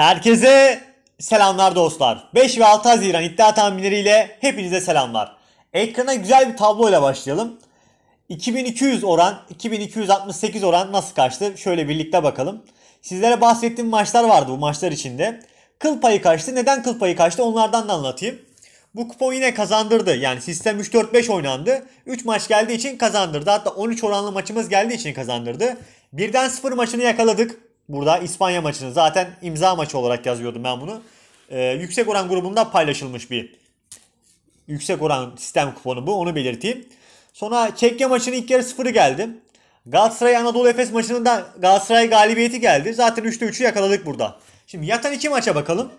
Herkese selamlar dostlar. 5 ve 6 Haziran iddia tahminleriyle hepinize selamlar. Ekrana güzel bir tabloyla başlayalım. 2200 oran, 2268 oran nasıl kaçtı? Şöyle birlikte bakalım. Sizlere bahsettiğim maçlar vardı bu maçlar içinde. Kıl payı kaçtı. Neden kıl payı kaçtı? Onlardan da anlatayım. Bu kupon yine kazandırdı. Yani sistem 3-4-5 oynandı. 3 maç geldiği için kazandırdı. Hatta 13 oranlı maçımız geldiği için kazandırdı. Birden 0 maçını yakaladık. Burada İspanya maçını zaten imza maçı olarak yazıyordum ben bunu. Ee, yüksek oran grubunda paylaşılmış bir yüksek oran sistem kuponu bu onu belirteyim. Sonra Çekya maçının ilk yarı 0 geldi. Galatasaray Anadolu Efes maçının da Galatasaray galibiyeti geldi. Zaten 3'te 3'ü yakaladık burada. Şimdi yatan iki maça bakalım.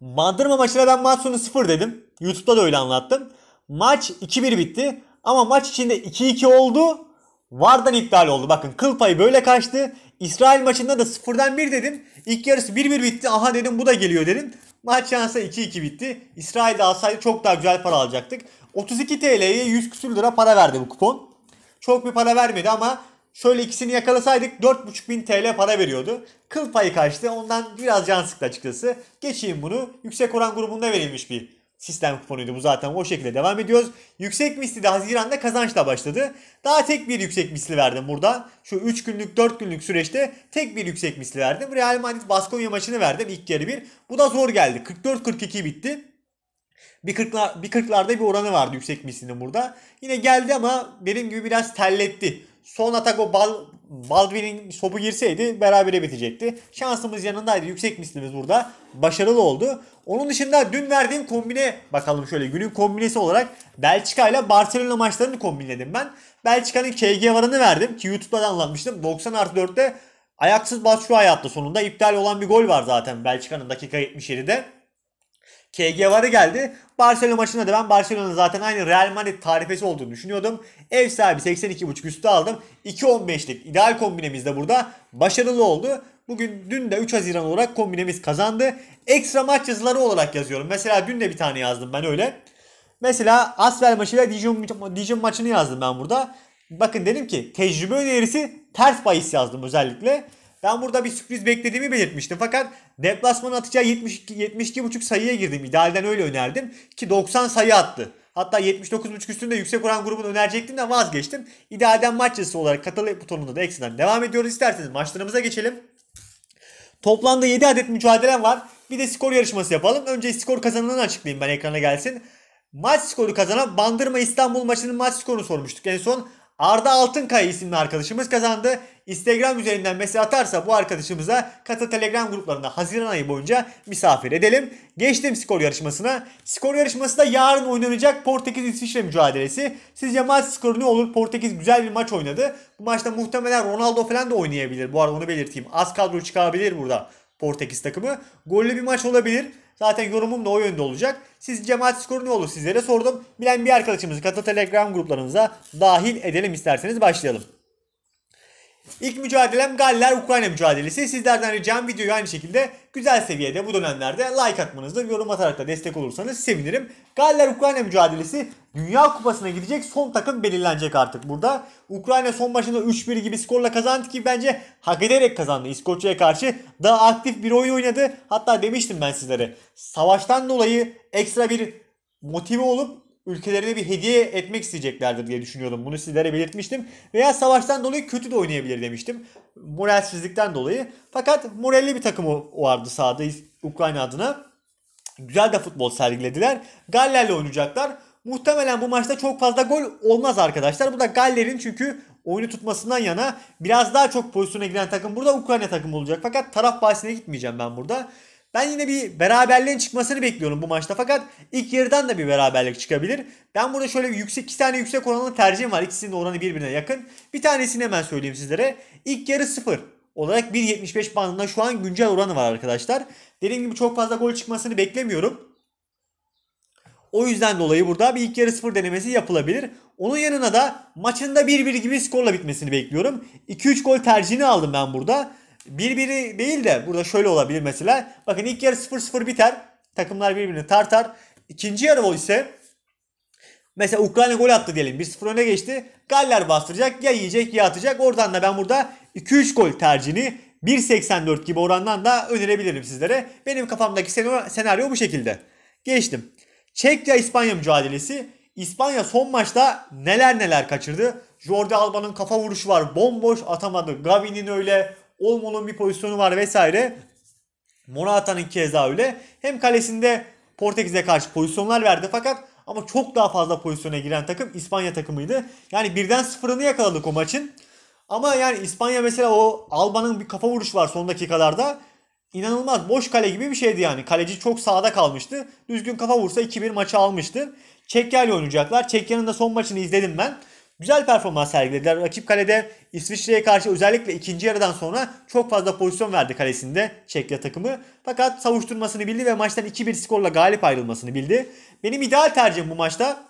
Bandırma maçına ben maç sonu 0 dedim. YouTube'da da öyle anlattım. Maç 2-1 bitti. Ama maç içinde 2-2 oldu Vardan iptal oldu. Bakın kıl payı böyle kaçtı. İsrail maçında da 0'dan 1 dedim. İlk yarısı 1-1 bitti. Aha dedim bu da geliyor dedim. Maç şansa 2-2 bitti. İsrail de alsaydı çok daha güzel para alacaktık. 32 TL'ye 100 küsür lira para verdi bu kupon. Çok bir para vermedi ama şöyle ikisini yakalasaydık 4.5 bin TL para veriyordu. Kıl payı kaçtı. Ondan biraz can sıktı açıkçası. Geçeyim bunu. Yüksek oran grubunda verilmiş bir sistem kuponuydu bu zaten o şekilde devam ediyoruz. Yüksek misli de Haziran'da kazançla başladı. Daha tek bir yüksek misli verdim burada. Şu 3 günlük 4 günlük süreçte tek bir yüksek misli verdim. Real Madrid Baskonya maçını verdim ilk yarı bir. Bu da zor geldi. 44-42 bitti. Bir, 40'lar, bir 40'larda bir oranı vardı yüksek mislinin burada. Yine geldi ama benim gibi biraz telletti son atak o Bal Baldwin'in sopu girseydi berabere bitecekti. Şansımız yanındaydı. Yüksek mislimiz burada. Başarılı oldu. Onun dışında dün verdiğim kombine bakalım şöyle günün kombinesi olarak Belçika ile Barcelona maçlarını kombinledim ben. Belçika'nın KG varını verdim ki YouTube'da da anlatmıştım. 90 artı 4'te ayaksız Batshuayi attı sonunda. iptal olan bir gol var zaten Belçika'nın dakika 77'de. KG varı geldi. Barcelona maçında da ben Barcelona'nın zaten aynı Real Madrid tarifesi olduğunu düşünüyordum. Ev sahibi 82.5 üstü aldım. 2.15'lik ideal kombinemiz de burada başarılı oldu. Bugün dün de 3 Haziran olarak kombinemiz kazandı. Ekstra maç yazıları olarak yazıyorum. Mesela dün de bir tane yazdım ben öyle. Mesela Asfer maçı ve Dijon, Dijon maçını yazdım ben burada. Bakın dedim ki tecrübe önerisi ters bahis yazdım özellikle. Ben burada bir sürpriz beklediğimi belirtmiştim. Fakat deplasmanı atacağı 72, 72,5 sayıya girdim. İdealden öyle önerdim ki 90 sayı attı. Hatta 79.5 üstünde yüksek oran grubunu önerecektim de vazgeçtim. İdealden maç olarak katıl butonunda da eksiden devam ediyoruz. isterseniz maçlarımıza geçelim. Toplamda 7 adet mücadelem var. Bir de skor yarışması yapalım. Önce skor kazananı açıklayayım ben ekrana gelsin. Maç skoru kazanan Bandırma İstanbul maçının maç skorunu sormuştuk. En son Arda Altınkay isimli arkadaşımız kazandı. Instagram üzerinden mesaj atarsa bu arkadaşımıza Kata Telegram gruplarında Haziran ayı boyunca misafir edelim. Geçtim skor yarışmasına. Skor yarışması da yarın oynanacak Portekiz-İsviçre mücadelesi. Sizce maç skoru ne olur? Portekiz güzel bir maç oynadı. Bu maçta muhtemelen Ronaldo falan da oynayabilir. Bu arada onu belirteyim. Az kadro çıkabilir burada Portekiz takımı. Gollü bir maç olabilir. Zaten yorumum da o yönde olacak. Siz cemaat skoru ne olur sizlere sordum. Bilen bir arkadaşımızı katıl telegram gruplarınıza dahil edelim isterseniz başlayalım. İlk mücadelem Galler-Ukrayna mücadelesi. Sizlerden ricam videoyu aynı şekilde güzel seviyede bu dönemlerde like atmanızdır. Yorum atarak da destek olursanız sevinirim. Galler-Ukrayna mücadelesi Dünya Kupası'na gidecek son takım belirlenecek artık burada. Ukrayna son başında 3-1 gibi skorla kazandı ki bence hak ederek kazandı. İskoçya'ya karşı daha aktif bir oyun oynadı. Hatta demiştim ben sizlere. Savaştan dolayı ekstra bir motive olup ülkelerine bir hediye etmek isteyeceklerdir diye düşünüyordum. Bunu sizlere belirtmiştim. Veya savaştan dolayı kötü de oynayabilir demiştim. Moralsizlikten dolayı. Fakat moralli bir takımı vardı sahada Ukrayna adına. Güzel de futbol sergilediler. Galler'le oynayacaklar. Muhtemelen bu maçta çok fazla gol olmaz arkadaşlar. Bu da Galler'in çünkü oyunu tutmasından yana biraz daha çok pozisyona giren takım burada Ukrayna takımı olacak. Fakat taraf bahsine gitmeyeceğim ben burada. Ben yine bir beraberliğin çıkmasını bekliyorum bu maçta. Fakat ilk yarıdan da bir beraberlik çıkabilir. Ben burada şöyle bir yüksek iki tane yüksek oranlı tercihim var. İkisinin de oranı birbirine yakın. Bir tanesini hemen söyleyeyim sizlere. İlk yarı 0 olarak 1.75 bandında şu an güncel oranı var arkadaşlar. Dediğim gibi çok fazla gol çıkmasını beklemiyorum. O yüzden dolayı burada bir ilk yarı 0 denemesi yapılabilir. Onun yanına da maçında 1-1 gibi skorla bitmesini bekliyorum. 2-3 gol tercihini aldım ben burada birbiri değil de burada şöyle olabilir mesela. Bakın ilk yarı 0-0 biter. Takımlar birbirini tartar. İkinci yarı o ise mesela Ukrayna gol attı diyelim. 1-0 öne geçti. Galler bastıracak. Ya yiyecek ya atacak. Oradan da ben burada 2-3 gol tercihini 1.84 gibi orandan da önerebilirim sizlere. Benim kafamdaki senaryo, senaryo bu şekilde. Geçtim. Çekya İspanya mücadelesi. İspanya son maçta neler neler kaçırdı. Jordi Alba'nın kafa vuruşu var. Bomboş atamadı. Gavi'nin öyle. Olmo'nun bir pozisyonu var vesaire. Morata'nın kez daha öyle. Hem kalesinde Portekiz'e karşı pozisyonlar verdi fakat ama çok daha fazla pozisyona giren takım İspanya takımıydı. Yani birden sıfırını yakaladık o maçın. Ama yani İspanya mesela o Alba'nın bir kafa vuruşu var son dakikalarda. İnanılmaz boş kale gibi bir şeydi yani. Kaleci çok sağda kalmıştı. Düzgün kafa vursa 2-1 maçı almıştı. Çekya ile oynayacaklar. Çekya'nın da son maçını izledim ben. Güzel performans sergilediler. Rakip kalede İsviçre'ye karşı özellikle ikinci yarıdan sonra çok fazla pozisyon verdi kalesinde Çekya takımı. Fakat savuşturmasını bildi ve maçtan 2-1 skorla galip ayrılmasını bildi. Benim ideal tercihim bu maçta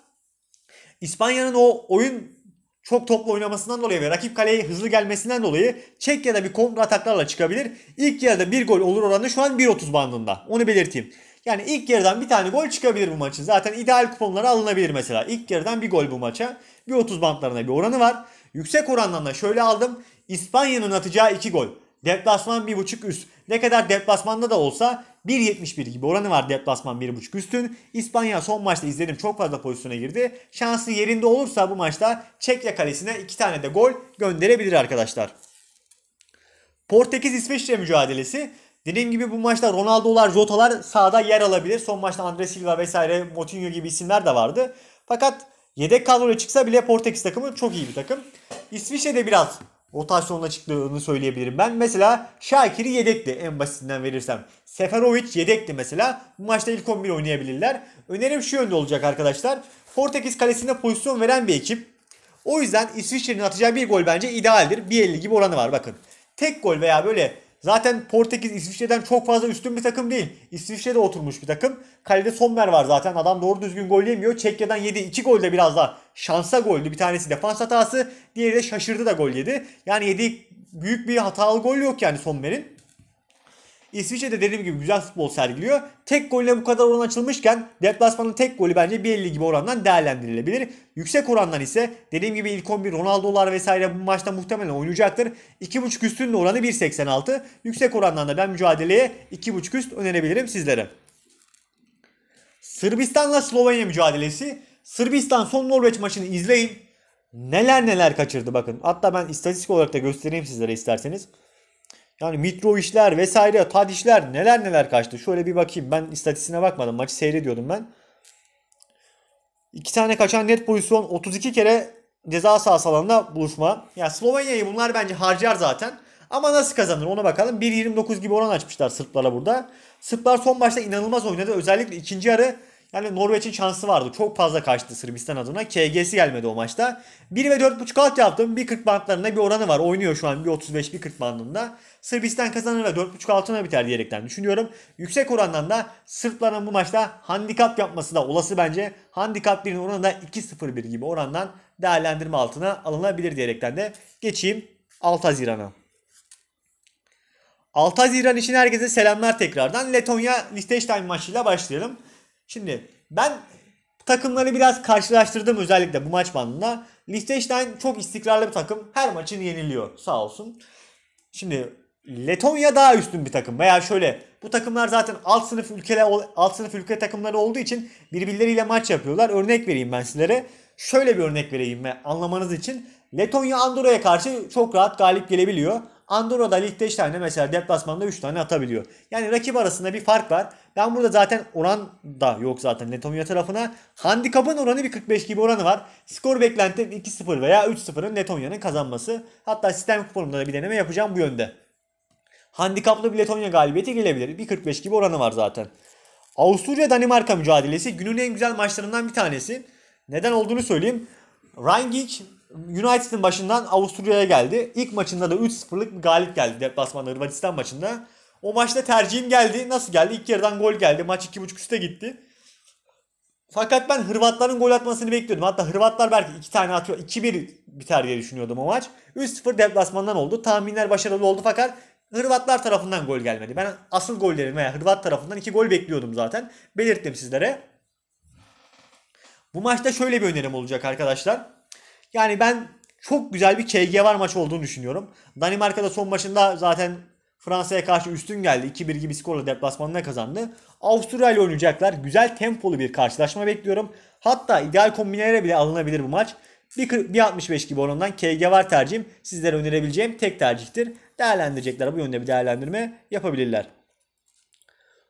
İspanya'nın o oyun çok toplu oynamasından dolayı ve rakip kaleye hızlı gelmesinden dolayı Çekya'da bir kontra ataklarla çıkabilir. İlk yarıda bir gol olur oranı şu an 1.30 bandında. Onu belirteyim. Yani ilk yarıdan bir tane gol çıkabilir bu maçın. Zaten ideal kuponlara alınabilir mesela. İlk yarıdan bir gol bu maça. Bir 30 bantlarına bir oranı var. Yüksek orandan da şöyle aldım. İspanya'nın atacağı 2 gol. Deplasman 1.5 üst. Ne kadar deplasmanda da olsa 1.71 gibi oranı var deplasman 1.5 üstün. İspanya son maçta izledim çok fazla pozisyona girdi. Şansı yerinde olursa bu maçta Çekya kalesine 2 tane de gol gönderebilir arkadaşlar. Portekiz İsviçre mücadelesi. Dediğim gibi bu maçta Ronaldo'lar, Jota'lar sahada yer alabilir. Son maçta Andre Silva vesaire Moutinho gibi isimler de vardı. Fakat yedek kadroya çıksa bile Portekiz takımı çok iyi bir takım. İsviçre'de biraz rotasyonla çıktığını söyleyebilirim ben. Mesela Şakir'i yedekti en basitinden verirsem. Seferovic yedekti mesela. Bu maçta ilk 11 oynayabilirler. Önerim şu yönde olacak arkadaşlar. Portekiz kalesine pozisyon veren bir ekip. O yüzden İsviçre'nin atacağı bir gol bence idealdir. 1.50 gibi oranı var bakın. Tek gol veya böyle Zaten Portekiz İsviçre'den çok fazla üstün bir takım değil. İsviçre'de oturmuş bir takım. Kalede Sommer var zaten. Adam doğru düzgün gol yemiyor. Çekya'dan yedi. iki gol de biraz daha şansa goldü. Bir tanesi defans hatası. Diğeri de şaşırdı da gol yedi. Yani yedi büyük bir hatalı gol yok yani Sommer'in. İsviçre de dediğim gibi güzel futbol sergiliyor. Tek golle bu kadar oran açılmışken deplasmanın tek golü bence 1.50 gibi orandan değerlendirilebilir. Yüksek orandan ise dediğim gibi ilk 11 Ronaldo'lar vesaire bu maçta muhtemelen oynayacaktır. 2.5 üstünün oranı 1.86. Yüksek orandan da ben mücadeleye 2.5 üst önerebilirim sizlere. Sırbistan'la Slovenya mücadelesi. Sırbistan son Norveç maçını izleyin. Neler neler kaçırdı bakın. Hatta ben istatistik olarak da göstereyim sizlere isterseniz. Yani Mitro işler vesaire işler neler neler kaçtı. Şöyle bir bakayım ben istatistiğine bakmadım maçı seyrediyordum ben. İki tane kaçan net pozisyon 32 kere ceza sahası alanında buluşma. Ya yani Slovenya'yı bunlar bence harcar zaten. Ama nasıl kazanır ona bakalım. 1.29 gibi oran açmışlar Sırplara burada. Sırplar son başta inanılmaz oynadı. Özellikle ikinci yarı yani Norveç'in şansı vardı. Çok fazla kaçtı Sırbistan adına. KG'si gelmedi o maçta. 1 ve 4.5 alt yaptım. 1.40 bantlarında bir oranı var. Oynuyor şu an 1.35-1.40 bandında. Sırbistan kazanır ve 4.5 altına biter diyerekten düşünüyorum. Yüksek orandan da Sırpların bu maçta handikap yapması da olası bence. Handikap 1'in oranı da 2.01 gibi orandan değerlendirme altına alınabilir diyerekten de geçeyim 6 Haziran'a. 6 Haziran için herkese selamlar tekrardan. Letonya Liechtenstein maçıyla başlayalım. Şimdi ben takımları biraz karşılaştırdım özellikle bu maç bandında. Liechtenstein çok istikrarlı bir takım. Her maçını yeniliyor sağ olsun. Şimdi Letonya daha üstün bir takım veya şöyle bu takımlar zaten alt sınıf ülkeler alt sınıf ülke takımları olduğu için birbirleriyle maç yapıyorlar. Örnek vereyim ben sizlere. Şöyle bir örnek vereyim ben anlamanız için. Letonya Andorra'ya karşı çok rahat galip gelebiliyor. Andorra'da tane, mesela deplasmanda 3 tane atabiliyor. Yani rakip arasında bir fark var. Ben burada zaten oran da yok zaten Letonya tarafına. Handikapın oranı bir 45 gibi oranı var. Skor beklentim 2-0 veya 3-0'ın Letonya'nın kazanması. Hatta sistem kuponunda da bir deneme yapacağım bu yönde. Handikaplı bir Letonya galibiyeti gelebilir. Bir 45 gibi oranı var zaten. Avusturya-Danimarka mücadelesi günün en güzel maçlarından bir tanesi. Neden olduğunu söyleyeyim. Rangnick United'ın başından Avusturya'ya geldi. İlk maçında da 3-0'lık bir galip geldi deplasmanda Hırvatistan maçında. O maçta tercihim geldi. Nasıl geldi? İlk yarıdan gol geldi. Maç 2.5 üste gitti. Fakat ben Hırvatların gol atmasını bekliyordum. Hatta Hırvatlar belki 2 tane atıyor. 2-1 biter diye düşünüyordum o maç. 3-0 deplasmandan oldu. Tahminler başarılı oldu fakat Hırvatlar tarafından gol gelmedi. Ben asıl gollerin veya Hırvat tarafından 2 gol bekliyordum zaten. Belirttim sizlere. Bu maçta şöyle bir önerim olacak arkadaşlar. Yani ben çok güzel bir KG var maç olduğunu düşünüyorum. Danimarka'da son maçında zaten Fransa'ya karşı üstün geldi. 2-1 gibi skorla deplasmanına kazandı. Avusturya ile oynayacaklar. Güzel tempolu bir karşılaşma bekliyorum. Hatta ideal kombinelere bile alınabilir bu maç. 1.65 gibi oranından KG var tercihim. Sizlere önerebileceğim tek tercihtir. Değerlendirecekler. Bu yönde bir değerlendirme yapabilirler.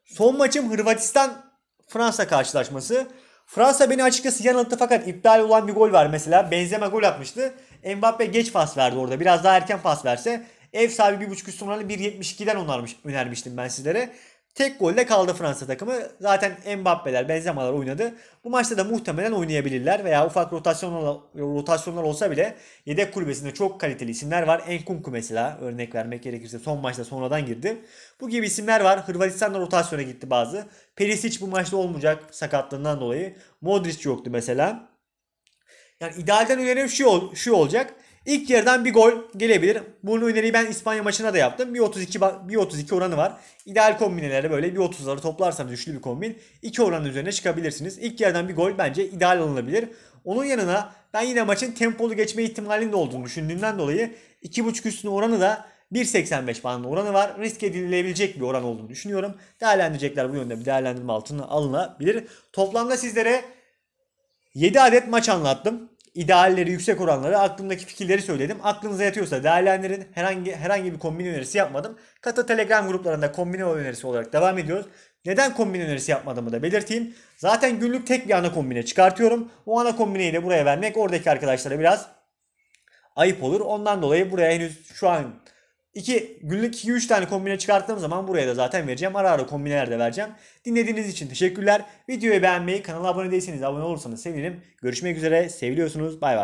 Son maçım Hırvatistan Fransa karşılaşması. Fransa beni açıkçası yanılttı fakat iptal olan bir gol var mesela. Benzema gol atmıştı. Mbappe geç pas verdi orada. Biraz daha erken pas verse ev sahibi 1.5 üstü oranı 1.72'den onarmış, önermiştim ben sizlere. Tek golle kaldı Fransa takımı. Zaten Mbappe'ler, Benzema'lar oynadı. Bu maçta da muhtemelen oynayabilirler veya ufak rotasyonlar, rotasyonlar olsa bile yedek kulübesinde çok kaliteli isimler var. Enkunku mesela örnek vermek gerekirse son maçta sonradan girdi. Bu gibi isimler var. Hırvatistan'da rotasyona gitti bazı. Perisic bu maçta olmayacak sakatlığından dolayı. Modric yoktu mesela. Yani idealden önerim şu, ol, şu olacak. İlk yerden bir gol gelebilir. Bunu öneriyi ben İspanya maçına da yaptım. 1.32 32 oranı var. İdeal kombinelerde böyle 1.30'ları toplarsanız üçlü bir kombin 2 oranın üzerine çıkabilirsiniz. İlk yerden bir gol bence ideal alınabilir. Onun yanına ben yine maçın tempolu geçme ihtimalinde olduğunu düşündüğümden dolayı 2.5 üstüne oranı da 1.85 bandında oranı var. Risk edilebilecek bir oran olduğunu düşünüyorum. Değerlendirecekler bu yönde bir değerlendirme altına alınabilir. Toplamda sizlere 7 adet maç anlattım idealleri yüksek oranları aklımdaki fikirleri söyledim. Aklınıza yatıyorsa değerlendirin. Herhangi herhangi bir kombin önerisi yapmadım. Kata Telegram gruplarında kombin önerisi olarak devam ediyoruz. Neden kombin önerisi yapmadığımı da belirteyim. Zaten günlük tek bir ana kombine çıkartıyorum. O ana kombineyi de buraya vermek oradaki arkadaşlara biraz ayıp olur. Ondan dolayı buraya henüz şu an 2 günlük 2-3 tane kombine çıkarttığım zaman buraya da zaten vereceğim. Ara ara kombineler de vereceğim. Dinlediğiniz için teşekkürler. Videoyu beğenmeyi, kanala abone değilseniz abone olursanız sevinirim. Görüşmek üzere. Seviliyorsunuz. Bay bay.